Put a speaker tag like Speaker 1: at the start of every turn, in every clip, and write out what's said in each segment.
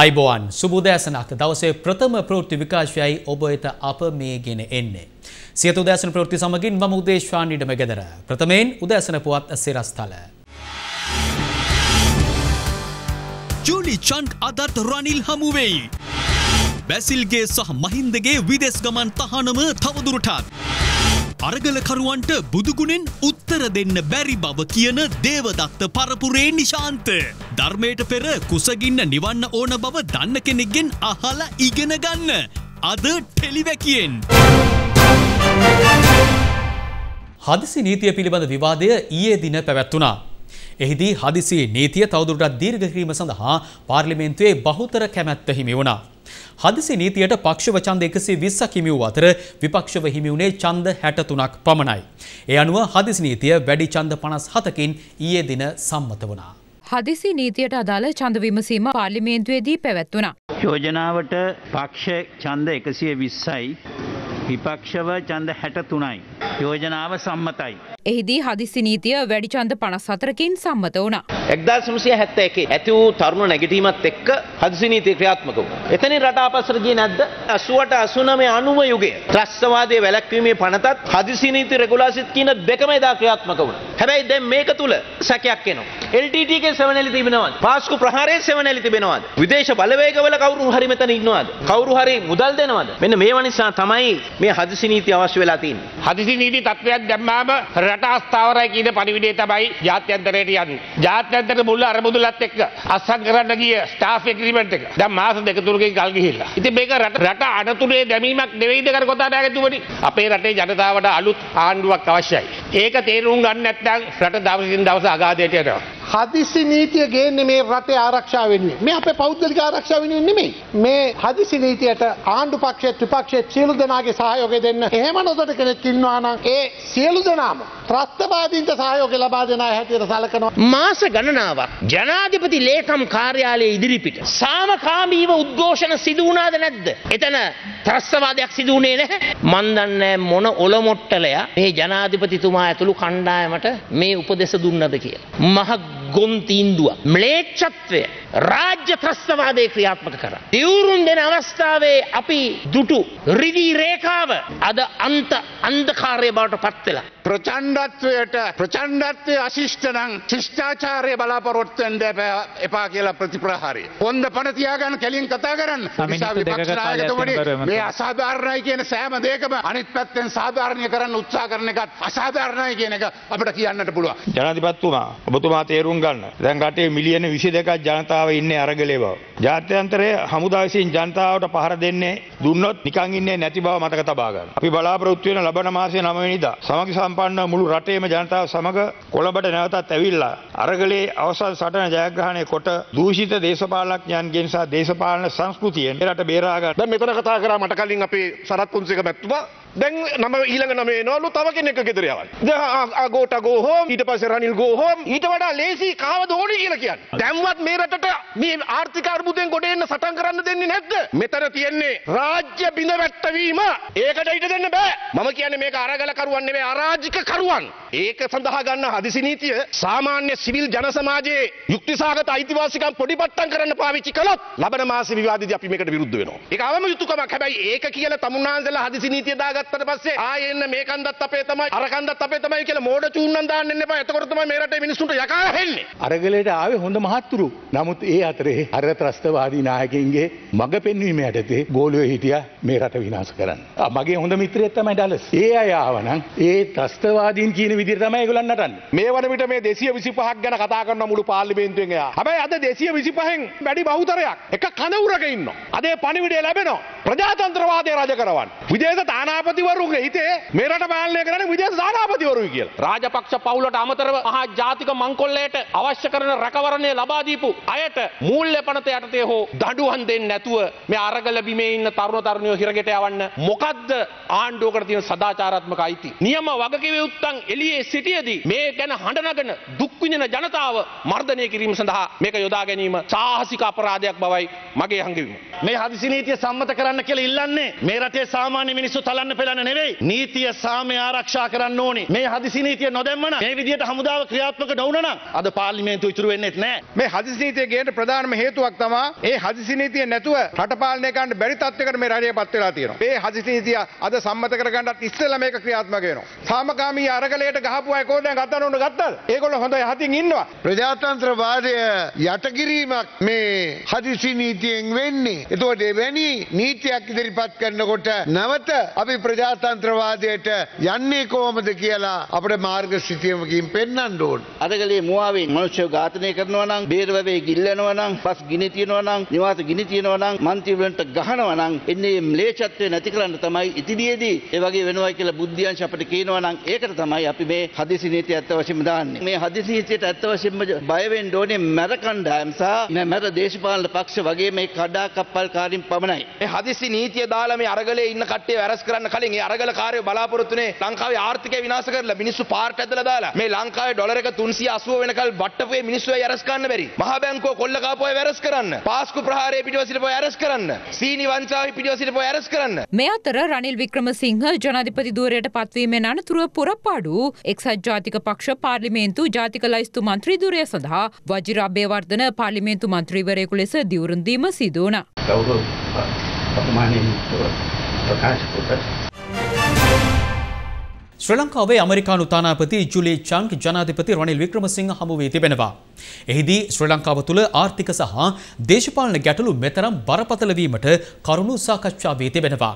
Speaker 1: අයිබෝවන් සුබුදෑසනක් දවසේ ප්‍රථම ප්‍රෘති විකාශයයි ඔබ එත අප මේ ගෙන එන්නේ. සියත උදෑසන ප්‍රෘති සමගින් මම උදේශ්වාන්ඩිටම ගෙදර. ප්‍රථමයෙන් උදෑසන පුවත් සිරස්ථල. ජූලි චන්ට් අදත් රනිල් හමුවෙයි. බැසිල්ගේ සහ මහින්දගේ විදෙස් ගමන් තහනම තවදුරටත්. පරගලකරුවන්ට බුදුගුණෙන් උත්තර දෙන්න බැරි බව කියන දේවදත්ත පරපුරේ නිශාන්ත. ධර්මයට පෙර කුසගින්න නිවන්න ඕන බව දන්න කෙනෙක්ගෙන් අහලා ඉගෙන ගන්න. අද ටෙලිවැකියෙන්. හදිසි නීතිය පිළිබඳ විවාදය ඊයේ දින පැවැත්වුණා. එහිදී හදිසි නීතිය තවදුරටත් දීර්ඝ කිරීම සඳහා පාර්ලිමේන්තුවේ බහුතර කැමැත්ත හිමි වුණා. හදිසි නීතියට පක්ෂව ඡන්ද 120ක් හිමි වූ අතර විපක්ෂව හිමි වුණේ ඡන්ද 63ක් පමණයි. ඒ අනුව හදිසි නීතිය වැඩි ඡන්ද 57කින් ඊයේ දින සම්මත වුණා.
Speaker 2: හදිසි නීතියට අදාළ ඡන්ද විමසීම පාර්ලිමේන්තුවේදී පැවැත්වුණා.
Speaker 1: යෝජනාවට පක්ෂ ඡන්ද 120යි විපක්ෂව ඡන්ද 63යි. යෝජනාව සම්මතයි.
Speaker 2: එහිදී හදිසි නීතිය වැඩිචන්ද පනස් හතරකින් සම්මත වුණා.
Speaker 1: එක්දාසමසය හැත්ත එක ඇති වූ තරුණු නැගටීමත් එක්ක හදිසි නීති ක්‍රියාත්මක වූ. එතනි රටාපසරගී නැද්ද ඇසුවට අසුනමේ අනුම යුගේ ත්‍රස්වාදය වැලැක්වීමේ පනතත් හදිසි නීති රෙගුලාසිත් කියන දෙකම එදා ක්‍රියාත්මක වුණ. හැබැයි දැ මේක තුළ සැකයක් එනවා. LTTගේ සෙවනැලි තිබෙනවද පාස්කු ප්‍රහාරය සෙවනැලි තිබෙනවද විදේශ බලවේගවල කවරු හරි මෙතන ඉන්නවද කවරු හරි මුදල් දෙනවද මෙන්න මේවා නිසා තමයි මේ හදිසි නීති අවශ්‍ය වෙලා තියෙන්නේ
Speaker 3: හදිසි නීති තත්ත්වයක් දැම්මාම රට අස්ථාවරයි කියන පරිවිඩේ තමයි ජාත්‍යන්තරයට යන්නේ. ජාත්‍යන්තර මුල් අරමුදලත් එක්ක අත්සන් කරන්න ගිය ස්ටාෆ් ඇග්‍රීමන්ට් එක. දැන් මාස දෙක තුනකින් කල් ගිහිල්ලා. ඉතින් මේක රට රට අනතුරේ දැමීමක් නෙවෙයිද කර කොටාට ඇතුමනි. අපේ රටේ ජනතාවට අලුත් ආණ්ඩුවක් අවශ්‍යයි. ඒක තේරුම් ගන්න නැත්නම් රට දවසින් දවස අගාධයට යනවා. හදිසි නීතිය ගේන්නේ මේ රටේ ආරක්ෂාව වෙනුවෙන්. මේ අපේ පෞද්ගලික ආරක්ෂාව වෙනුවෙන් නෙමෙයි. මේ හදිසි නීතියට ආණ්ඩු පක්ෂය, ත්‍රිපක්ෂය සියලු දෙනාගේ සහයෝගය දෙන්න. එහෙම නොදොට කෙනෙක් ඉන්නවා නම් ඒ සියලු දෙනාම ත්‍රස්තවාදීන්ට සහයෝගය ලබා දෙන අය හැටියට සලකනවා.
Speaker 1: මාස ගණනාවක් ජනාධිපති ලේකම් කාර්යාලයේ ඉදිරිපිට සාමකාමීව උද්ඝෝෂණ සිදු වුණාද නැද්ද? එතන ත්‍රස්තවාදයක් සිදු වුණේ නැහැ. මන් දන්නේ මොන ඔලොමොට්ටලයා මේ ජනාධිපතිතුමා ඇතුළු කණ්ඩායමට මේ උපදෙස් දුන්නද කියලා. මහ ගොන් තීන්දුව. ම්ලේච්ඡත්වය රාජ්‍ය ත්‍රස්තවාදය ක්‍රියාත්මක කරා. දියුරුම් දෙන අවස්ථාවේ අපි දුටු රිදී රේඛාව අද අන්ත අන්ධකාරය බවට පත් වෙලා. ප්‍රචණ්ඩත්වයට ප්‍රචණ්ඩත්වයේ අශිෂ්ට නම්
Speaker 3: ශිෂ්ටාචාරය බලාපොරොත්තු වෙන්න එපා කියලා ප්‍රතිප්‍රහාරය. හොඳ පණ තියාගන්න කලින් කතා කරන්න. මේ අසාධාරණයි කියන සෑම දෙයකම අනිත් පැත්තෙන් සාධාරණය
Speaker 2: කරන්න උත්සාහ කරන එකත් අසාධාරණයි කියන එක අපිට කියන්නට පුළුවන්.
Speaker 1: ජනාධිපතිතුමා ඔබතුමා තේරුම් ගන්න. දැන් රටේ මිලියන 22ක් ජනතාව ඉන්නේ අරගලේ බව. ජාත්‍යන්තරයේ හමුදා විසින් ජනතාවට පහර දෙන්නේ දුන්නොත් නිකන් ඉන්නේ නැති බව මතක තබා ගන්න. අපි බලාපොරොත්තු වෙන ලබන මාසයේ 9 වෙනිදා සමගි සම්පන්න මුළු රටේම ජනතාව සමග කොළඹට නැවතත් ඇවිල්ලා අරගලේ අවසන් සටන ජයග්‍රහණය කොට දූෂිත දේශපාලනඥයන්ගෙන් සහ දේශපාලන සංස්කෘතියෙන්
Speaker 3: රට බේරා ගන්න. දැන් මෙතන කතා කරා මට කලින් අපි සරත් පුන්සික මැතිතුමා දැන් නම ඊළඟ නම එනවලු තව කෙනෙක් ගෙදර යවයි. දැන් අගෝට ගෝ හෝම් ඊට පස්සේ රනිල් ගෝ හෝම් ඊට වඩා ලේසි කාවද ඕනේ කියලා කියන්නේ. දැන්වත් මේ රටට මේ ආර්ථික අර්බුදයෙන් ගොඩ එන්න සටන් කරන්න දෙන්නේ නැද්ද? මෙතන තියෙන්නේ රාජ්‍ය බිඳ වැට්ටවීම. ඒකට ඉඩ දෙන්න බෑ. මම කියන්නේ මේක අරගල කරුවන් නෙවෙයි අරාජික කරුවන්. ඒක සඳහා ගන්න හදිසි නීතිය සාමාන්‍ය සිවිල් ජන සමාජයේ යුක්තිසහගත අයිතිවාසිකම් පොඩිපට්ටම් කරන්න පාවිච්චි කළොත් ලබන මාසේ විවාදෙදී අපි මේකට විරුද්ධ වෙනවා. ඒක අවම යුතුයකමක්. හැබැයි ඒක කියලා තමුන්නාන්සලා හදිසි නීතිය දාගත්ත ගත්තට පස්සේ ආයේ එන්න මේ කන්දත් අපේ තමයි අර කන්දත් අපේ තමයි කියලා මෝඩ චූන්නන් දාන්න එන්න එපා. එතකොට තමයි මේ රටේ මිනිස්සුන්ට යකා හෙන්නේ. අරගලයට ආවේ හොඳ මහත්තුරු. නමුත් ඒ අතරේ අර ත්‍රස්තවාදී නායකයින්ගේ මඟ පෙන්වීම යටතේ ගෝලුවේ හිටියා මේ රට විනාශ කරන්න. මගේ හොඳ මිත්‍රයෙක් තමයි ඩලස්. ඒ අය ආවනම් ඒ ත්‍රස්තවාදීන් කියන විදිහට තමයි ඒගොල්ලන් නටන්නේ. මේ වන විට මේ 225ක් ගැන කතා කරන මුළු පාර්ලිමේන්තුවෙන් එහා. හැබැයි අද 225න් වැඩි බහුතරයක් එක කනවුරක ඉන්නවා. අදේ පණිවිඩය ලැබෙනවා. ප්‍රජාතන්ත්‍රවාදය රජ කරවන්න. විදේශ තානාපති සභාපතිවරුන්ගේ හිතේ මේ රට පාලනය කරන්නේ විදේශ සභාපතිවරුයි කියලා. රාජපක්ෂ පවුලට අමතරව මහා ජාතික මංකොල්ලයට අවශ්‍ය කරන රැකවරණය ලබා දීපු අයට මූල්‍ය පනත යටතේ හෝ දඬුවම් දෙන්නේ නැතුව මේ අරගල බිමේ ඉන්න තරුණ තරුණියෝ හිරගෙට යවන්න මොකද්ද ආණ්ඩුවකට තියෙන සදාචාරාත්මක අයිති. නියම වගකීම් යුත්තන් එළියේ සිටියේදී මේ ගැන හඬනගෙන දුක් විඳින ජනතාව මර්ධනය කිරීම සඳහා මේක යොදා ගැනීම සාහසික අපරාධයක් බවයි මගේ හංගවීම. මේ හදිසි නීතිය සම්මත කරන්න කියලා ඉල්ලන්නේ මේ රටේ සාමාන්‍ය මිනිස්සු තලන්න පෙළන නෙවෙයි නීතිය සාමය ආරක්ෂා කරන්න ඕනි මේ හදිසි නීතිය නොදැම්මන මේ විදිහට හමුදාව ක්‍රියාත්මක නොවුනනම් අද පාර්ලිමේන්තුව ඉතුරු වෙන්නේත් නැහැ මේ හදිසි නීතිය ගේන්න ප්‍රධානම හේතුවක් තමයි ඒ හදිසි නීතිය නැතුව රට පාලනය කරන්න බැරි තත්යකට මේ රටේ පත් වෙලා තියෙනවා මේ හදිසි නීතිය අද සම්මත කරගන්නත් ඉස්සෙල්ලා මේක ක්‍රියාත්මක වෙනවා සාමකාමී අරගලයට ගහපු අය කෝඩෙන් ගත්තන උන ගත්තද ඒගොල්ලෝ හොඳයි හතින් ඉන්නවා ප්‍රජාතන්ත්‍රවාදය
Speaker 4: යටකිරීමක්
Speaker 3: මේ හදිසි නීතියෙන් වෙන්නේ එතකොට එවැනි නීතියක් ඉදිරිපත් කරනකොට නැවත අපි ප්‍රජාතන්ත්‍රවාදයට
Speaker 4: යන්නේ කොහොමද කියලා අපිට මාර්ග සිතියමකින් පෙන්වන්න ඕන.
Speaker 2: අද ගලේ මුවාවේ
Speaker 4: මිනිස්සු ඝාතනය කරනවා නම්, බේරවැවේ ගිල්ලනවා නම්, පස් ගිනි තියනවා නම්, නිවාස ගිනි තියනවා නම්, මන්ත්‍රීවරුන්ට ගහනවා නම් එන්නේ ම්ලේච්ඡත්වය නැති කරන්න තමයි ඉදිරියේදී ඒ වගේ වෙනවා කියලා බුද්ධියංශ අපිට කියනවා නම් ඒකට තමයි අපි මේ හදිසි නීතිය ඇත්ත වශයෙන්ම දාන්නේ. මේ හදිසි නීතියට ඇත්ත වශයෙන්ම බය වෙන්න ඕනේ මැර කණ්ඩායම් සහ මැර දේශපාලන පක්ෂ වගේ මේ කඩා කප්පල්කාරීන්
Speaker 3: පමණයි. මේ හදිසි නීතිය දාලා මේ අරගලේ ඉන්න කට්ටිය වැරස් කරන්න කලින් ඒ අරගල කාර්ය බලාපොරොත්තුනේ ලංකාවේ ආර්ථිකය විනාශ කරලා මිනිස්සු පාරට ඇදලා දාලා මේ ලංකාවේ ඩොලර් එක 380 වෙනකල් වට්ටපුවේ මිනිස්සු අය අරස් ගන්න බැරි. මහා බැංකුව කොල්ල කාපු අය අරස් කරන්න. පාස්කු ප්‍රහාරයේ පිටිව සිටපු අය අරස් කරන්න.
Speaker 2: සීනි වංචාවේ පිටිව සිටපු අය අරස් කරන්න. මේ අතර රනිල් වික්‍රමසිංහ ජනාධිපති ධුරයට පත්වීමෙන් අනතුරුව පුරපාඩු එක්සත් ජාතික පක්ෂ පාර්ලිමේන්තු ජාතික ලයිස්තු මන්ත්‍රී ධුරය සඳහා වජිර අබේවර්ධන පාර්ලිමේන්තු මන්ත්‍රීවරයෙකු ලෙස දිවුරුන් දීම සිදු වුණා. ගෞරව
Speaker 1: අපමානීය ප්‍රකාශ කොට ශ්‍රී ලංකාවේ ඇමරිකානු තානාපති ජුලි චන්ක් ජනාධිපති රනිල් වික්‍රමසිංහ හමුවී තිබෙනවා. එහිදී ශ්‍රී ලංකාව තුළ ආර්ථික සහ දේශපාලන ගැටලු මෙතරම් බරපතල වීමට කරුණු සාකච්ඡා වී තිබෙනවා.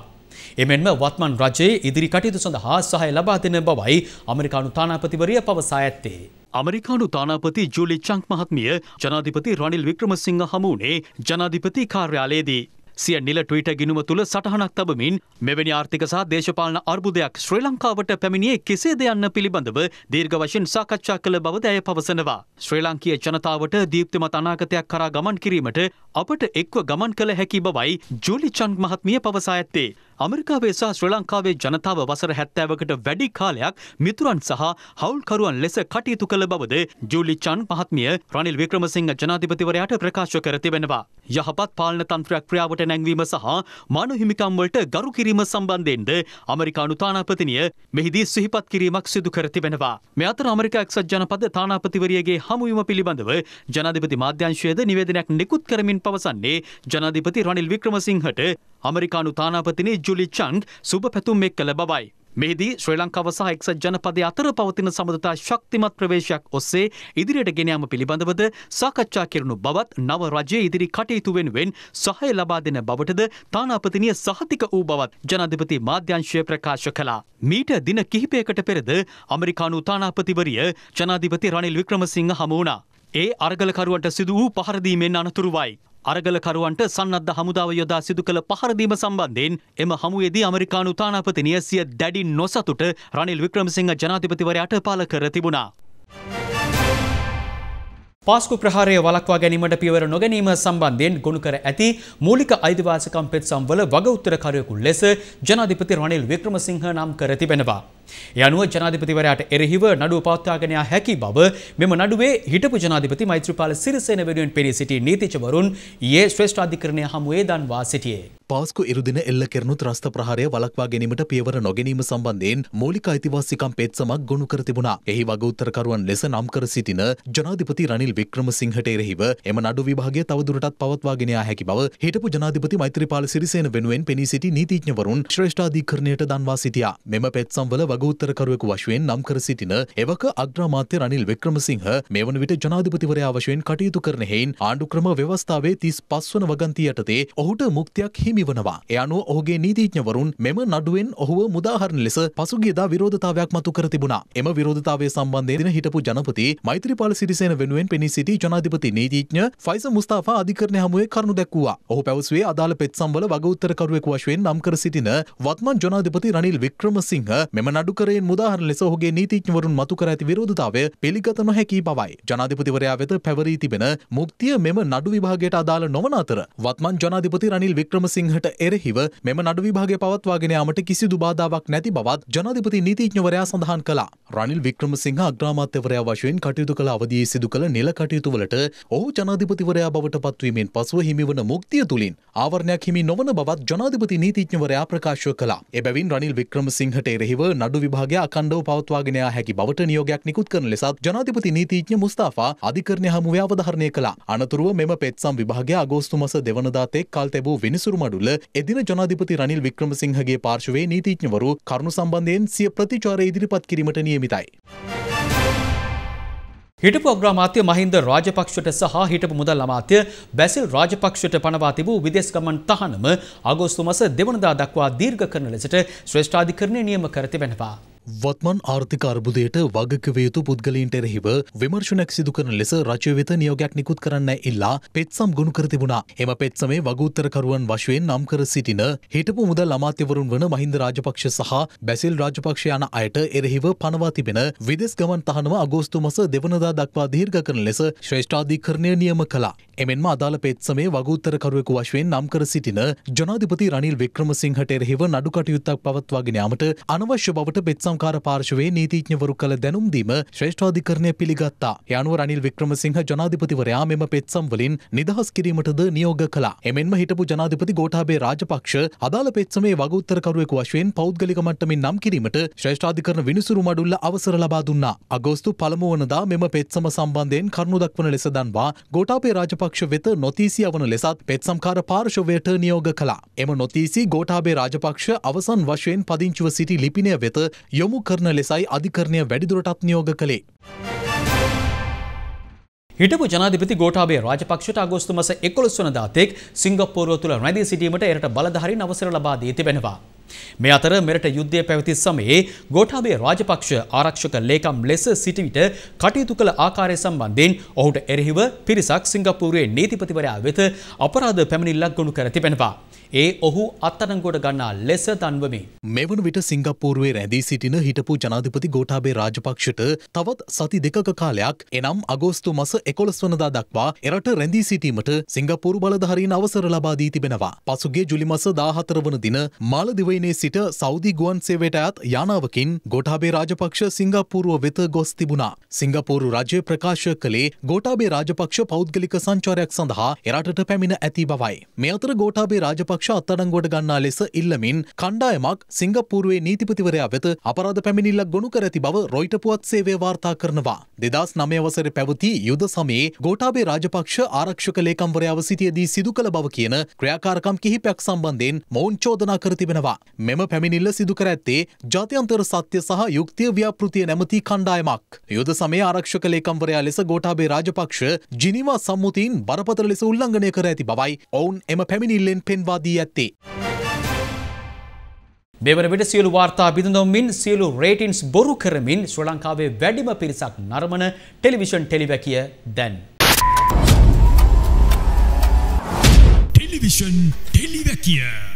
Speaker 1: එමෙන්ම වත්මන් රජයේ ඉදිරි කටයුතු සඳහා සහාය ලබා දෙන බවයි ඇමරිකානු තානාපතිවරිය පවසා ඇත්තේ. අමරිකානු තානාපති ජුලි චංක් මහත්මිය ජනාධිපති රනිල් වික්‍රමසිංහ හමුවනේ ජනාධිපති කාර්යාලයේදී. සිය නිල ට්විට ගිනුම තුළ සටහනක් තබමින් මෙවැනි ආර්ථික සහ දේශපාලන අර්බුදයක් ශ්‍රී ලංකාවට පැමිණියේ කෙසේ දෙයන්න පිළිබඳව දීර්ඝ වශයෙන් සාකච්ඡා කළ බවද ඇය පවසනවා. ශ්‍රී ලංකීය ජනතාවට දීප්තිමත් අනාගතයක් කරා ගමන් කිරීමට අපට එක්ව ගමන් කළ හැකි බවයි ජූලි චන්ග් මහත්මිය පවසා ඇත්තේ. අමරිකාවේ සහ ශ්‍රී ලංකාවේ ජනතාව වසර 70කට වැඩි කාලයක් මිතුරන් සහ හවුල්කරුවන් ලෙස කටයුතු කළ බවද ජූලි චන් මහත්මිය රනිල් වික්‍රමසිංහ ජනාධිපතිවරයාට ප්‍රකාශ කර තිබෙනවා. යහපත් පාලන තන්ත්‍රයක් ක්‍රියාවට නැංවීම සහ මානව හිමිකම් වලට ගරු කිරීම සම්බන්ධයෙන්ද අමරිකානු තානාපතිනිය මෙහිදී සිහිපත් කිරීමක් සිදු කර තිබෙනවා. මේ අතර අමරිකා එක්සත් ජනපද තානාපතිවරියගේ හමුවීම පිළිබඳව ජනාධිපති මාධ්‍යංශයේද නිවේදනයක් නිකුත් කරමින් පවසන්නේ ජනාධිපති රනිල් වික්‍රමසිංහට අමරිකානු තානාපතිනි ජුලි චන්ඩ් සුබ පැතුම් එක් කළ බවයි. මෙහිදී ශ්‍රී ලංකාව සහ එක්සත් ජනපදය අතර පවතින සබඳතා ශක්තිමත් ප්‍රවේශයක් ඔස්සේ ඉදිරියට ගෙනයාම පිළිබඳවද සාකච්ඡා කෙරනු බවත් නව රජයේ ඉදිරි කටයුතු වෙනුවෙන් සහය ලබා දෙන බවටද තානාපතිනිය සහතික වූ බවත් ජනාධිපති මාධ්‍යංශය ප්‍රකාශ කළා. මීට දින කිහිපයකට පෙරද අමරිකානු තානාපතිවරිය ජනාධිපති රනිල් වික්‍රමසිංහ හමුණා. ඒ අර්ගලකරුවන්ට සිදු වූ පහරදීමෙන් අනතුරුවයි. අරගලකරුවන්ට සන්නද්ධ හමුදාව යොදා සිදු කළ පහරදීම සම්බන්ධයෙන් එම හමුවේදී ඇමරිකානු තානාපතිනිය සිය දැඩි නොසතුට රනිල් වික්‍රමසිංහ ජනාධිපතිවරයාට පාල කර තිබුණා. පාස්කු ප්‍රහාරය වලක්වා ගැනීමට පියවර නොගැනීම සම්බන්ධයෙන් ගොුණු කර ඇති මූලික අයිතිවාසකම් පෙත්සම්වල වගඋත්තර කරයකු ලෙස ජනාධිපති රනිල් වික්‍රමසිංහ නම් කර තිබෙනවා. ඒ අනුව ජනාධිපතිවරයාට එරෙහිව නඩුව පවත්වාගෙනයා හැකි බව මෙම නඩුවේ හිටපු ජනාධිපති මෛත්‍රපාල සිරිසේන වෙනුවෙන් පෙරී සිටි නීතිචවරුන් ඒ ශ්‍රේෂ්ඨ අධිකරණය හමුවේ දන්වා සිටියේ. පාස්කු ඉරුදින එල්ල කරනු ත්‍රස්ත ප්‍රහාරය වලක්වා ගැනීමට පියවර නොගැනීම සම්බන්ධයෙන් මූලික
Speaker 3: අයිතිවාසිකම් පෙත්සමක් ගොුණු කර තිබුණා. එහි වගඋත්තරකරුවන් ලෙස නම් කර සිටින ජනාධිපති රනිල් වික්‍රමසිංහට එරෙහිව එම නඩු විභාගය තවදුරටත් පවත්වාගෙන යා හැකි බව හිටපු ජනාධිපති මෛත්‍රීපාල සිරිසේන වෙනුවෙන් පෙනී සිටි නීතිඥවරුන් ශ්‍රේෂ්ඨාධිකරණයට දන්වා සිටියා. මෙම පෙත්සම්වල වගඋත්තරකරුවෙකු වශයෙන් නම් කර සිටින එවක අග්‍රාමාත්‍ය රනිල් වික්‍රමසිංහ මෙවන විට ජනාධිපතිවරයා වශයෙන් කටයුතු කරන හෙයින් ආණ්ඩුක්‍රම ව්‍යවස්ථාවේ තිස් පස්වන වගන්තිය යටතේ ඔහුට මුක්තියක් හිමිවනවා. එ අනුව ඔහුගේ නීතිඥවරුන් මෙම නඩුවෙන් ඔහුව මුදාහරණ ලෙස පසුගියදා විරෝධතාවයක් මතු කර තිබුණා. එම විරෝධතාවය සම්බන්ධයෙන් හිටපු ජනපති මෛත්‍රීපාල සිරිසේන වෙනුවෙන් පෙනී සිටි ජනාධිපති නීතිඥ ෆයිස මුස්ථාපා අධිකරණය හමුවේ කරුණු දැක්වුවා. ඔහු පැවසුවේ අදාළ පෙත්සම්වල වගඋත්තරකරුවෙකු වශයෙන් නම් කර සිටින වත්මන් ජනාධිපති රනිල් වික්‍රමසිංහ මෙම නඩු අඩුකරයෙන් මුදාහරන ලෙස ඔහුගේ නීතිඥවරුන් මතු කර ඇති විරෝධතාවය පිළිගත නොහැකි බවයි. ජනාධිපතිවරයා වෙත පැවරී තිබෙන මුක්තිය මෙම නඩු විභාගයට අදාළ නොවන අතර වත්මන් ජනාධිපති රනිල් වික්‍රමසිංහට එරෙහිව මෙම නඩු විභාගය පවත්වාගෙන යාමට කිසිදු බාධාවක් නැති බවත් ජනාධිපති නීතිඥවරයා සඳහන් කළා. රනිල් වික්‍රමසිංහ අග්‍රාමාත්‍යවරයා වශයෙන් කටයුතු කළ අවදී සිදු කළ නිල කටයුතුවලට ඔහු ජනාධිපතිවරයා බවට පත්වීමෙන් පසුව හිමිවන මුක්තිය තුළින් ආවරණයක් හිමි නොවන බවත් ජනාධිපති නීතිඥවරයා ප්‍රකාශ කළා. එබැවින් රනිල් වික්‍රමසිංහට එරෙහිව නඩු ආණ්ඩු විභාගය අකණ්ඩව පවත්වාගෙන යා හැකි බවට නියෝගයක් නිකුත් කරන ලෙසත් ජනාධිපති නීතිඥ මුස්තාෆා අධිකරණය හමුවේ අවධාරණය කළා. අනතුරුව මෙම පෙත්සම් විභාගය අගෝස්තු මස දෙවනදා තෙක් කල් තැබූ විනිසුරු මඩුල්ල එදින ජනාධිපති රනිල් වික්‍රමසිංහගේ පාර්ශවයේ නීතිඥවරු කරුණු සම්බන්ධයෙන් සිය
Speaker 1: ප්‍රතිචාරය ඉදිරිපත් කිරීමට නියමිතයි. හිටපු අග්‍රාමාත්‍ය මහින්ද රාජපක්ෂට සහ හිටපු මුදල් අමාත්‍ය බැසිල් රාජපක්ෂට පනවා තිබූ විදේශ ගමන් තහනම අගෝස්තු මස දෙවනදා දක්වා දීර්ඝ කරන ලෙසට ශ්‍රේෂ්ඨාධිකරණය නියම කර තිබෙනවා.
Speaker 3: වත්මන් ආර්ථික අර්බුදයට වගකවයුතු පුද්ගලින්ට එරෙහිව විමර්ශනයක් සිදු කරන ලෙස රජය වෙත නියෝගයක් නිකුත් කරන්න ඉල්ලා පෙත්සම් ගුණ කර තිබුණා. එම පෙත්සමේ වගඋත්තරකරුවන් වශයෙන් නම් කර සිටින හිටපු මුදල් අමාත්‍යවරුන් වන මහින්ද රාජපක්ෂ සහ බැසිල් රාජපක්ෂ යන අයට එරෙහිව පනවා තිබෙන විදෙස් ගමන් තහනම අගෝස්තු මස දෙවනදා දක්වා දීර්ඝ කරන ලෙස ශ්‍රේෂ්ඨාධිකරණය නියම කළා. එමෙන්ම අදාළ පෙත්සමේ වගඋත්තරකරුවෙකු වශයෙන් නම් කර සිටින ජනාධිපති රනිල් වික්‍රමසිංහට එරෙහිව නඩු කටයුත්තක් පවත්වාගෙන යාමට අනවශ්‍ය බවට පෙත්සම් ලංකාර පාර්ශවයේ නීතිඥවරු කළ දැනුම්දීම ශ්‍රේෂ්ඨාධිකරණය පිළිගත්තා. යනුව රනිල් වික්‍රමසිංහ ජනාධිපතිවරයා මෙම පෙත්සම් වලින් නිදහස් කිරීමටද නියෝග කළා. එමෙන්ම හිටපු ජනාධිපති ගෝඨාභය රාජපක්ෂ අදාළ පෙත්සමේ වගඋත්තරකරුවෙකු වශයෙන් පෞද්ගලික මට්ටමින් නම් කිරීමට ශ්‍රේෂ්ඨාධිකරණ විනිසුරු මඩුල්ල අවසර ලබා දුන්නා. අගෝස්තු පළමුවනදා මෙම පෙත්සම සම්බන්ධයෙන් කරුණු දක්වන ලෙස දන්වා ගෝඨාභය රාජපක්ෂ වෙත නොතීසිය වන ලෙසත් පෙත්සම්කාර පාර්ශවයට නියෝග කළා. එම නොතීසි ගෝඨාභය රාජපක්ෂ අවසන් වශයෙන් පදිංචිව සිටි ලිපිනය වෙත යොමු
Speaker 1: කරන ලෙසයි අධිකරණය වැඩිදුරටත් නියෝග කළේ. හිටපු ජනාධිපති ගෝටාබේ රාජපක්ෂට අගෝස්තු මස එකොළොස් වනදා තෙක් සිංගප්පූරුව තුළ රැඳී සිටීමට එරට බලධාරීන් අවසර ලබා දී තිබෙනවා. මේ අතර මෙරට යුද්ධය පැවති සමයේ ගෝඨාභය රාජපක්ෂ ආරක්ෂක ලේකම් ලෙස සිටි විට කටයුතු කළ ආකාරය සම්බන්ධයෙන් ඔහුට එරෙහිව පිරිසක් සිංගප්පූරුවේ නීතිපතිවරයා වෙත අපරාධ පැමිණිල්ලක් ගොනු කර තිබෙනවා. ඒ ඔහු අත්අඩංගුවට ගන්නා ලෙස දන්වමි. මෙවන විට සිංගප්පූරුවේ රැඳී සිටින
Speaker 3: හිටපු ජනාධිපති ගෝඨාභය රාජපක්ෂට තවත් සති දෙකක කාලයක් එනම් අගෝස්තු මස 11 වනදා දක්වා එරට රැඳී සිටීමට සිංගප්පූරු බලධාරීන් අවසර ලබා දී තිබෙනවා. පසුගිය ජුලි මස 14 වන දින මාලදිවයින් ස්පේනේ සිට සෞදි ගුවන් සේවයට ඇත් යානාවකින් ගොටාබේ රාජපක්ෂ සිංගපූරුව වෙත ගොස් තිබුණා. සිංගපූරු රජය ප්‍රකාශ කළේ ගෝටාබේ රාජපක්ෂ පෞද්ගලික සංචාරයක් සඳහා එරටට පැමිණ ඇති බවයි. මේ අතර ගෝටාබේ රාජපක්ෂ අත්අඩංගුවට ගන්නා ලෙස ඉල්ලමින් කණ්ඩායමක් සිංගපූරුවේ නීතිපතිවරයා වෙත අපරාධ පැමිණිල්ලක් ගොනු කර ඇති බව රොයිට පුවත් සේවය වාර්තා කරනවා. දෙදස් නමය වසර පැවති යුද සමයේ ගෝටාබේ රාජපක්ෂ ආරක්ෂක ලේකම්වරයාව සිටියදී සිදු කළ බව කියන ක්‍රියාකාරකම් කිහිපයක් සම්බන්ධයෙන් මොවුන් චෝදනා කර තිබෙනවා. මෙම පැමිණිල්ල සිදුකර ඇත්තේ ජාත්‍යන්තර සත්‍ය සහ යුක්තිය ව්‍යාපෘතිය නැමති කණ්ඩායමක්. යුද සමය ආරක්ෂක ලේකම්වරයා ලෙස ගෝඨාභය රාජපක්ෂ ජිනීවා සම්මුතීන් බරපතල ලෙස උල්ලංඝනය කර ඇති බවයි ඔවුන් එම පැමිණිල්ලෙන් පෙන්වා දී
Speaker 1: ඇත්තේ. දෙවන විට සියලු වාර්තා බිඳඳොම්මින් සියලු රේටින්ස් බොරු කරමින් ශ්‍ර ලංකාවේ වැඩිම පිරිසක් නර්මන ටෙලිවිෂන් ටෙලිවැකිය දැන්.
Speaker 2: ටෙලිවිෂන් ටෙලිවැකිය.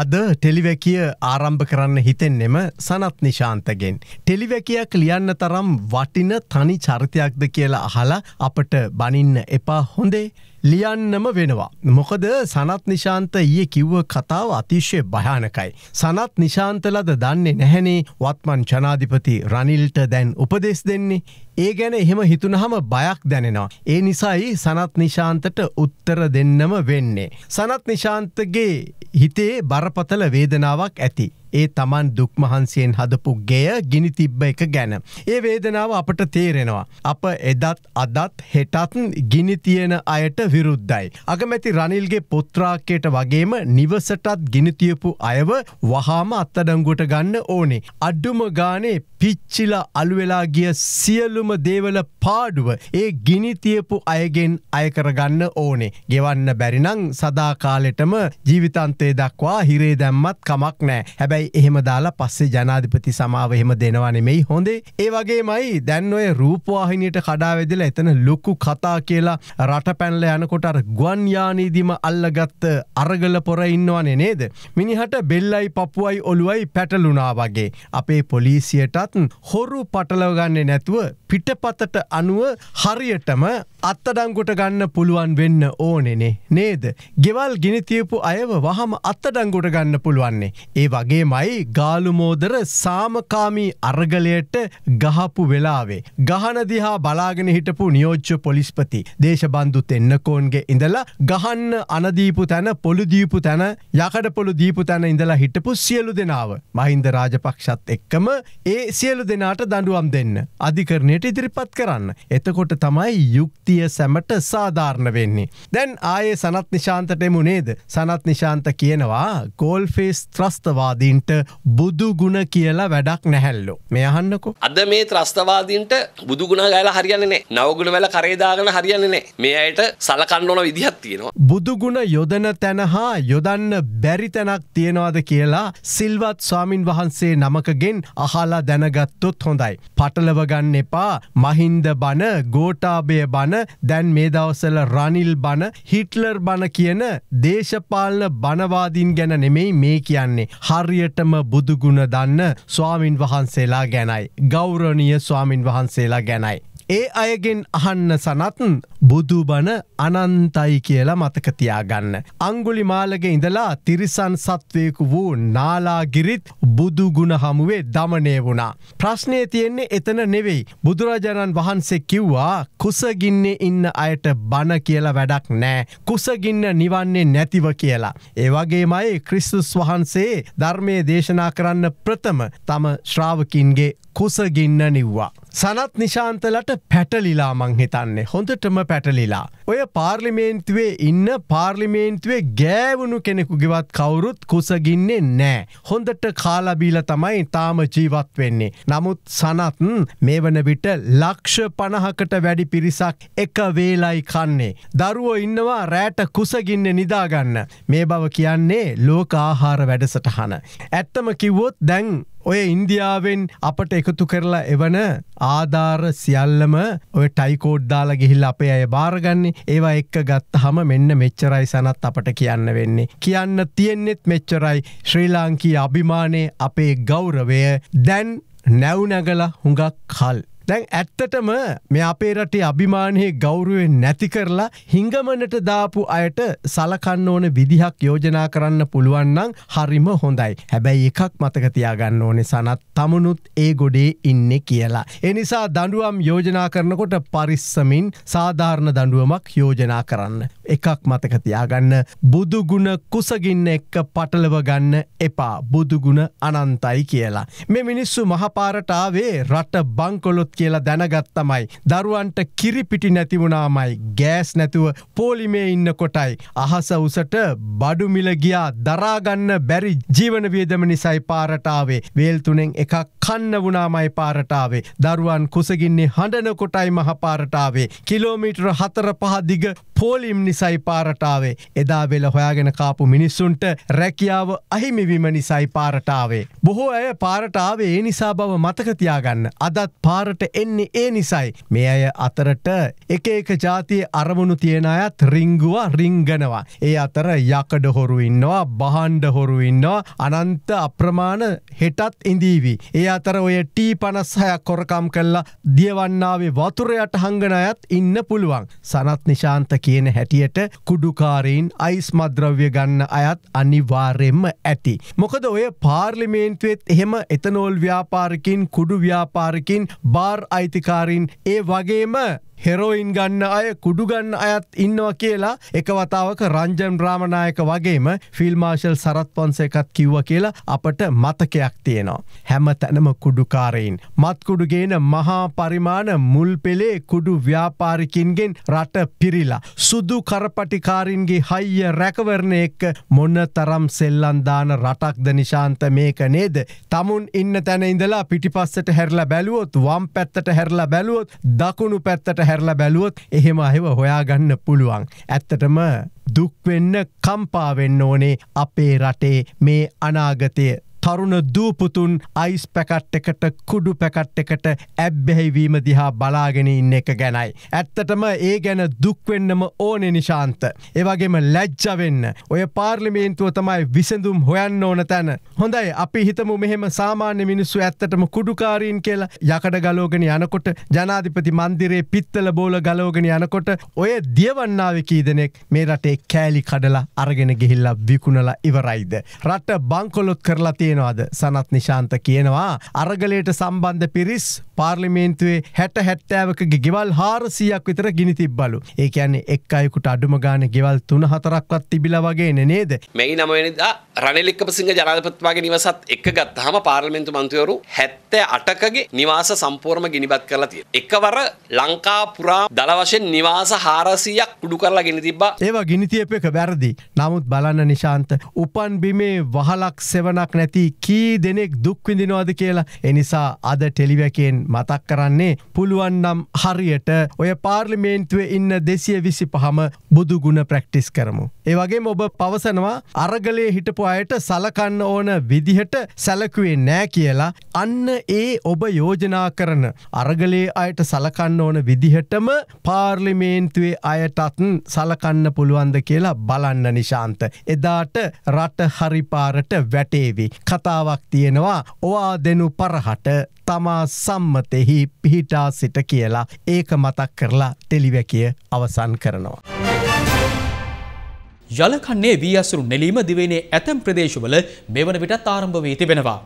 Speaker 4: අද ටෙලිවැකිය ආරම්භ කරන්න හිතෙන්නෙම සනත් නිශාන්තගෙන්. ටෙලිවැකයක් ලියන්න තරම් වටින තනි චරිතයක්ද කියලා අහලා අපට බනින්න එපා හොඳේ ලියන්නම වෙනවා. මොකද සනත් නිශාන්ත ඊය කිව්ව කතාව අතිශ්‍ය භයානකයි. සනත් නිශාන්තලද දන්නේ නැහැනේ වත්මන් ජනාධිපති රනිල්ට දැන් උපදෙස් දෙන්නේ. ඒ ගැන එහෙම හිතුනහම බයක් දැනෙනවා. ඒ නිසායි සනත් නිශාන්තට උත්තර දෙන්නම වෙන්නේ. සනත් නිශාන්තගේ හිතේ බරපතල වේදනාවක් ඇති. ඒ තමන් දුක්මහන්සියෙන් හදපු ගෙය ගිනි තිබ්බ එක ගැන. ඒ වේදනාව අපට තේරෙනවා. අප එදත් අදත් හෙටත් ගිනි තියෙන අයට විරුද්ධයි. අගමැති රනිල්ගේ පොත්‍රාකයට වගේම නිවසටත් ගිනිතියපු අයව වහාම අත්තඩංගුවට ගන්න ඕනේ. අඩ්ඩුම ගානේ පිච්චිල අල්වෙලා ගිය සියලුම දේවල පාඩුව ඒ ගිනිතියපු අයගෙන් අයකරගන්න ඕනේ. ගෙවන්න බැරිනං සදාකාලෙටම ජීවිතන්තේ දක්වා හිරේ දැම්මත් කමක් නෑ හැබැයි එහෙම දාලා පස්සේ ජනාධිපති සමාව එහෙම දෙනවනෙමෙයි හොඳේ ඒවගේ මයි දැන් ඔය රූපවාහිනයට කඩාවෙදලා එතන ලොකු කතා කියලා රට පැන්ල යනකොට අර ගුවන්යානීදිම අල්ලගත්ත අරගල පොර ඉන්නවනේ නේද. මිනිහට බෙල්ලයි පපුුවයි ඔළුවයි පැටලුනා වගේ. අපේ පොලිසියටත් වුණත් හොරු පටලවගන්නේ නැතුව පිටපතට අනුව හරියටම අත්තඩංගුට ගන්න පුළුවන් වෙන්න ඕනෙනේ නේද. ගෙවල් ගෙනතියපු අයව වහම අත්තඩංගුට ගන්න පුළුවන්නේ. ඒ වගේ මයි ගාලුමෝදර සාමකාමී අරගලයට ගහපු වෙලාවේ. ගහනදිහා බලාගෙන හිටපු නියෝච්ච පොලිස්පති දේශබන්දු එන්නකෝන්ගේ ඉඳලා ගහන්න අනදීපු තැන පොළුදීපු තැන යකඩ පොළු දීපු තැන ඉඳලා හිටපු සියලු දෙනාව. මහින්ද රාජපක්ෂත් එක්කම ඒ සියලු දෙනාට දඩුවම් දෙන්න. අධිකරණයට න්‍යායට ඉදිරිපත් කරන්න. එතකොට තමයි යුක්තිය සැමට සාධාරණ වෙන්නේ. දැන් ආයේ සනත් නිශාන්තට එමු නේද. සනත් නිශාන්ත කියනවා ගෝල්ෆේස් ත්‍රස්තවාදීන්ට බුදුගුණ කියලා වැඩක් නැහැල්ලෝ. මේ අහන්නකෝ.
Speaker 1: අද මේ ත්‍රස්තවාදීන්ට බුදුගුණ ගයලා හරියන්නේ නැහැ. නවගුණ වල කරේදාගෙන හරියන්නේ නැහැ. මේ අයට සලකන්න ඕන විදිහක් තියෙනවා.
Speaker 4: බුදුගුණ යොදන තැන හා යොදන්න බැරි තැනක් තියෙනවාද කියලා සිල්වත් ස්වාමින් වහන්සේ නමකගෙන් අහලා දැනගත්තොත් හොඳයි. පටලවගන්න එපා නිසා මහින්ද බණ ගෝටාබය බණ දැන් මේ දවසල රනිල් බණ හිට්ලර් බණ කියන දේශපාලන බනවාදීන් ගැන නෙමෙයි මේ කියන්නේ. හරියටම බුදුගුණ දන්න ස්වාමින් වහන්සේලා ගැනයි. ගෞරණිය ස්වාමින් වහන්සේලා ගැනයි. ඒ අයගෙන් අහන්න සනත්න් බුදුබන අනන්තයි කියලා මතකතියාගන්න. අංගුලි මාලග ඉඳලා තිරිසන් සත්වයකු වූ නාලාගිරිත් බුදුගුණ හමුවේ දමනය වුණා. ප්‍රශ්නය තියෙන්නේ එතන නෙවෙයි. බුදුරජාණන් වහන්සේ කිව්වා කුසගින්නේ ඉන්න අයට බණ කියලා වැඩක් නෑ. කුසගින්න නිවන්නේ නැතිව කියලා. ඒවගේමයි ක්‍රිස්තුස් වහන්සේ ධර්මය දේශනා කරන්න ප්‍රථම තම ශ්‍රාවකින්ගේ කුසගින්න නිව්වා. සනත් නිශාන්තලට පැටලිලා මංහිතන්නේ හොඳටම පැටලිලා. ඔය පාර්ලිමේන්තුවේ ඉන්න පාර්ලිමේන්තුවේ ගෑවුණු කෙනෙකු ගෙවත් කවුරුත් කුසගින්නේ නෑ. හොඳට කාලබීල තමයි තාම ජීවත් වෙන්නේ. නමුත් සනත් මේ වන විට ලක්ෂ පණහකට වැඩි පිරිසක් එක වේලයි කන්නේ. දරුවෝ ඉන්නවා රෑට කුසගින්න නිදාගන්න. මේ බව කියන්නේ ලෝක ආහාර වැඩසටහන. ඇත්තම කිව්වොත් දැන් ඔය ඉන්දියාවෙන් අපට එකතු කරලා එවන ආධාර සියල්ලම ඔය ටයිකෝඩ්දාලා ගිහිල් අපේ අය භාරගන්නේ ඒවා එක්ක ගත්ත හම මෙන්න මෙච්චරයි සනත් අපට කියන්න වෙන්නේ. කියන්න තියෙන්නෙත් මෙච්චරයි ශ්‍රී ලාංකී අභිමානය අපේ ගෞරවය දැන් නැවනැගල හුඟක් කල්. දැන් ඇත්තටම මේ අපේ රටේ අභිමානය ගෞරුවෙන් නැති කරලා හිංගමනට දාපු අයට සලකන්න ඕන විදිහක් යෝජනා කරන්න පුළුවන්නං හරිම හොඳයි. හැබැයි එකක් මතකතියාගන්න ඕනේ සනත් තමනුත් ඒ ගොඩේ ඉන්න කියලා. එනිසා දඩුවම් යෝජනා කරනකොට පරිස්සමින් සාධාරණ දඩුවමක් යෝජනා කරන්න. එකක් මතකතියාගන්න බුදුගුණ කුසගින්න එක්ක පටලව ගන්න එපා බුදුගුණ අනන්තයි කියලා. මෙ මිනිස්සු මහපාරටාවේ රට බංකොලොත් කියලා දැනගත්තමයි. දරුවන්ට කිරිපිටි නැතිවුණාමයි ගෑස් නැතුව පෝලිමේ ඉන්න කොටයි. අහස උසට බඩුමිල ගියා දරාගන්න බැරි ජීවන වියදම නිසයි පාරටාවේ. වේල්තුනෙන් එකක් කන්න වුණාමයි පාරටාවේ. දරුවන් කුසගින්නේ හඬන කොටයි මහපාරටාවේ. කිලෝමීටර හතර පහදිග පෝලිම් නිසයි පාරටාවේ. එදා වෙල හොයාගෙන කාපු මිනිස්සුන්ට රැකියාව අහිමිවිම නිසයි පාරටාවේ. බොහෝ ඇය පාරටාවේ ඒ නිසා බව මතකතියාගන්න. අදත් පාරට තරමට එන්නේ ඒ නිසයි. මේ අය අතරට එක ඒක ජාතිය අරමුණු තියෙන අයත් රිංගුවා රිංගනවා. ඒ අතර යකඩ හොරු ඉන්නවා බහන්්ඩ හොරු ඉන්නවා අනන්ත අප්‍රමාණ හෙටත් ඉඳීවී. ඒ අතර ඔය ටී පනස්හයක් කොරකම් කල්ලා දියවන්නාවේ වතුරයට හංගන අයත් ඉන්න පුළුවන්. සනත් නිශාන්ත කියන හැටියට කුඩුකාරීන් අයිස් මද්‍රව්‍ය ගන්න අයත් අනිවාරෙන්ම ඇති. මොකද ඔය පාර්ලිමේන්තුවෙත් එහෙම එතනෝල් ව්‍යාපාරකින් කුඩු ව්‍යාපාරකින් බා ආර් අයිතිකාරින් ඒ වගේම හෙරෝයින් ගන්න අය කුඩුගන්න අයත් ඉන්නවා කියලා එක වතාවක රංජන් ්‍රාමණයක වගේම ෆිල්මාශල් සරත් පොන්සේකත් කිව්ව කියලා අපට මතකයක් තියෙනවා. හැම තැනම කුඩුකාරයින්. මත්කුඩුගේන මහා පරිමාණ මුල් පෙළේ කුඩු ව්‍යාපාරිකින්ගෙන් රට පිරිලා. සුදු කරපටිකාරින්ගේ හයිය රැකවරණය එක්ක මොන්න තරම් සෙල්ලන්දාන රටක්ද නිශාන්ත මේක නේද. තමුන් ඉන්න තැන ඉඳලා පිටිපස්සට හැරලා බැලුවොත් වම් පැත්තට හැරලා බැලුවොත් දකුණු පැත්තට හැරලා බැලුවොත් එහෙම අහෙව හොයාගන්න පුළුවන්. ඇත්තටම දුක්වෙන්න කම්පාවෙන්න ඕනේ අපේ රටේ මේ අනාගතය තරුණ දූපුතුන් අයිස් පැකට් එකට කුඩු පැකට් එකට ඇබ්බැහිවීම දිහා බලාගෙන ඉන්න එක ගැනයි. ඇත්තටම ඒ ගැන දුක්වෙන්නම ඕනෙ නිශාන්ත. ඒවගේම ලැජ්ජවෙන්න. ඔය පාර්ලිමේන්තුව තමයි විසඳුම් හොයන්න ඕන තැන. හොඳයි අපි හිතමු මෙහෙම සාමාන්‍ය මිනිස්සු ඇත්තටම කුඩුකාරීන් කියලා යකඩ ගලෝගෙන යනකොට ජනාධිපති මන්දිරේ පිත්තල බෝල ගලෝගෙන යනකොට ඔය දියවන්නාව කීදනෙක් මේ රටේ කෑලි කඩලා අරගෙන ගෙහිල්ලා විකුණලා ඉවරයිද. රට බංකොලොත් කරලා තියෙන තියෙනවාද සනත් නිශාන්ත කියනවා අරගලයට සම්බන්ධ පිරිස් පාර්ලිමේන්තුවේ හැට හැට්ටෑවක ගෙවල් හාරසියක් විතර ගිනි තිබ්බලු ඒක යන්නේ එක් අයකුට අඩුම ගාන ගෙවල් තුන හතරක්වත් තිබිල වගේන නේද
Speaker 1: මෙයි නමවෙනිදා රනිලික්කප සිංහ ජනාධපත්වාගේ නිවසත් එක ගත් හම පාර්ලිමෙන්තු මන්තුවරු හැත්තෑ අටකගේ නිවාස සම්පූර්ම ගිනිබත් කරලා තිය එකවර ලංකා පුරා දලවශෙන් නිවාස හාරසියක් කුඩු කරලා ගෙන තිබා
Speaker 4: ඒවා ගිනිතියප එක බැරදි නමුත් බලන්න නිශාන්ත උපන් බිමේ වහලක් සෙවනක් නැති ජාති කී දෙනෙක් දුක්විඳිනවාද කියලා එනිසා අද ටෙලිවැකෙන් මතක් කරන්නේ පුළුවන්නම් හරියට ඔය පාර්ලිමේන්තුවේ ඉන්න දෙසිය විසි පහම බුදුගුණ ප්‍රක්ටිස් කරමු. ඒවගේ ඔබ පවසනවා අරගලේ හිටපු අයට සලකන්න ඕන විදිහට සැලකුවේ නෑ කියලා අන්න ඒ ඔබ යෝජනා කරන අරගලේ අයට සලකන්න ඕන විදිහටම පාර්ලිමේන්තුවේ අයටත්න් සලකන්න පුළුවන්ද කියලා බලන්න නිශාන්ත. එදාට රට හරිපාරට වැටේවි. කතාවක් තියෙනවා ඔවා දෙනු පරහට තමා සම්මතෙහි පිහිටා සිට කියලා ඒක මතක් කරලා ටෙලිවැකිය අවසන් කරනවා.
Speaker 1: යලකන්නේ වී අසුරු නෙලීම දිවයිනේ ඇතැම් ප්‍රදේශවල මෙවන විටත් ආරම්භ වී තිබෙනවා.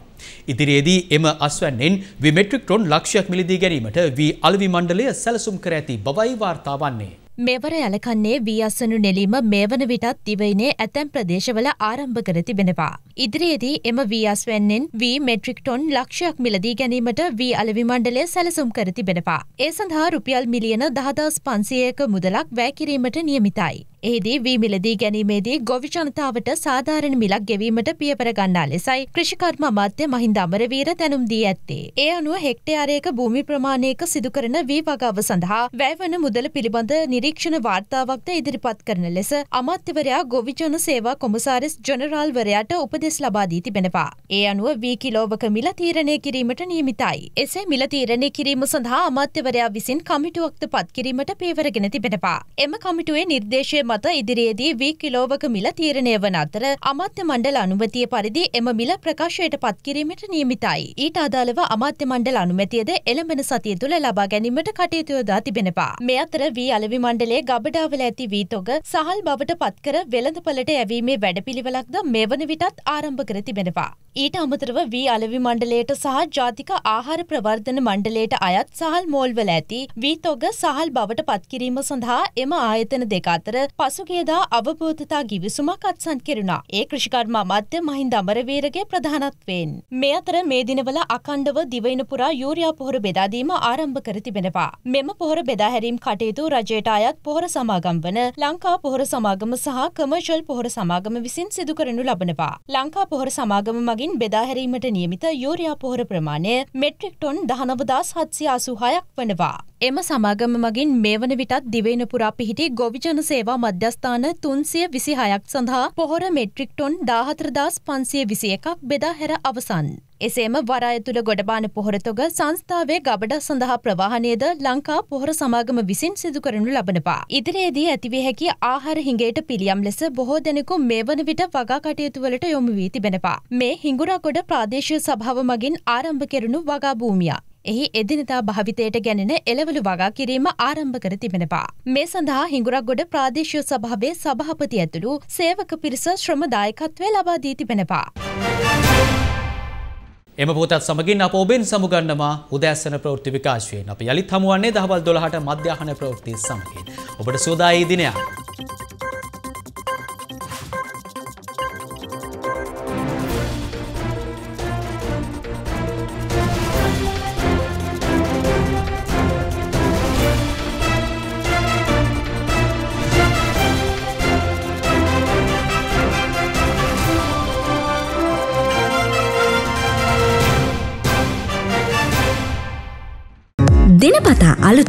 Speaker 1: ඉදිරියේදී එම අස්වැන්නෙන් විමෙට්‍රික් ටොන් ලක්ෂයක් මිලදී ගැනීමට වී අලවි මණ්ඩලය සැලසුම් කර ඇති බවයි වාර්තා වන්නේ.
Speaker 2: මෙවර යලකන්නේ වී අසනු නෙලීම මේ වන විටත් දිවයිනේ ඇතැම් ප්‍රදේශවල ආරම්භ කර තිබෙනවා. ඉදිරියේදී එම වීස් වෙන්නෙන් වී මෙට්‍රික් ටොන් ලක්ෂයක් මිලදී ගැනීමට වී අලවිමණ්ඩලය සැලසුම් කර තිබෙනවා. ඒ සඳහා රුපියල් මිලියන දහදස් පන්සියක මුදලක් වැෑකිරීමට නියමිතයි. එහිදී වීමිලදී ගැනීමේදී ගොවි ජනතාවට සාධාරණ මිලක් ගෙවීමට පියපර ගන්නා ලෙසයි කෘෂිකර්ම අමාත්‍ය මහින්ද අමරවීර දැනුම් දී ඇත්තේ. ඒ අනුව හෙක්ටයාරයක භූමි ප්‍රමාණයක සිදුකරන වී වගාව සඳහා වැෑවන මුදල පිළිබඳ නිරීක්ෂණ වාර්තාවක්ද ඉදිරිපත් කරන ලෙස අමාත්‍යවරයා ගොවිජන සේවා කොමසාරිස් ජනරාල්වරයාට උපදෙස් ලබාදී තිබෙනවා. ඒ අනුව වී කිලෝවක මිල තීරණය කිරීමට නියමිතයි. එසේ මිල තීරණය කිරීම සඳහා අමාත්‍යවරයා විසින් කමිටුවක්ද පත් කිරීමට පේවරගෙන තිබෙනවා. එම කමිටුවේ නිර්දේශය මත මත ඉදිරියේදී වී කිලෝවක මිල තීරණය වන අතර අමාත්‍ය මණ්ඩල අනුමතිය පරිදි එම මිල ප්‍රකාශයට පත්කිරීමට නියමිතයි. ඊට අදාළව අමාත්‍ය මණ්ඩල අනුමැතියද එළඹෙන සතිය තුළ ලබා ගැනීමට කටයුතු යොදා තිබෙනවා. මේ අතර වී අලවි මණ්ඩලයේ ගබඩාවල ඇති වී තොග සහල් බවට පත්කර වෙළඳපළට යැවීමේ වැඩපිළිවෙලක්ද මෙවන විටත් ආරම්භ කර තිබෙනවා. ඊට අමතරව වී අලවි මණ්ඩලයට සහ ජාතික ආහාර ප්‍රවර්ධන මණ්ඩලයට අයත් සහල් මෝල්වල ඇති වී තොග සහල් බවට පත්කිරීම සඳහා එම ආයතන දෙක අතර පසුගේදා අවබෝධතා ගිවිසුමක් අත්සන් කෙරුණා. ඒ කෘෂිකර්ම මධ්‍ය මහින්ද අමරවීරගේ ප්‍රධානත්වයෙන්. මේ අතර මේ දිනවල අකණ්ඩව දිවයින පුරා යූරයා පොහොර බෙදාදීම ආරම්භ කර තිබෙනවා. මෙම පොහොර බෙදාහැරීම් කටයුතු රජයට අයත් පොහොර සමාගම් වන ලංකා පොහොර සමාගම සහ කමර්ෂල් පොහොර සමාගම විසින් සිදු කරනු ලබනවා. ලංකා පොහොර සමාගම මගින් වෙනුවෙන් බෙදාහැරීමට නියමිත යුරයා පොහොර ප්‍රමාණය මෙට්‍රික් ටොන් දහනවදස් හත්සිය අසුහයක් වනවා. එම සමාගම මගින් මේ වන විටත් දිවෙන පුරා පිහිටි ගොවිජන සේවා මධ්‍යස්ථාන තුන්සිය විසිහයක් සඳහා පොහොර මෙට්‍රික් ටොන් දාහතරදස් පන්සිය විසි එකක් බෙදාහැර අවසන්. එසේම වරාය තුළ ගොඩබාන පොහොරතොග සංස්ථාවේ ගබඩ සඳහා ප්‍රවාහනයද ලංකා පොහොර සමාගම විසින් සිදු කරනු ලබනවා. ඉදිරියේදී ඇතිවිය හැකි ආහාර හිඟයට පිළියම් ලෙස බොහෝ දෙනෙකු මේ වන විට වගා කටයුතුවලට යොමු වී තිබෙනවා. මේ හිඟුරාගොඩ ප්‍රාදේශීය සභාව මගින් ආරම්භ කෙරුණු වගා භූමියක්. එහි එදිනතා භාවිතයට ගැනෙන එළවලු වගා කිරීම ආරම්භ කර තිබෙනවා. මේ සඳහා හිඟුරක්ගොඩ ප්‍රාදේශීය සභාවේ සභාපති ඇතුළු සේවක පිරිස ශ්‍රම දායකත්වය ලබා දී තිබෙනවා.
Speaker 1: එම පොතත් සමගින් අප ඔබෙන් සමුගන්නවා උදෑසන ප්‍රවෘත්ති විකාශයෙන් අප යළිත් හමුවන්නේ දහවල් 12ට මධ්‍යහන ප්‍රවෘත්ති සමගින් ඔබට සෝදායි දිනයක්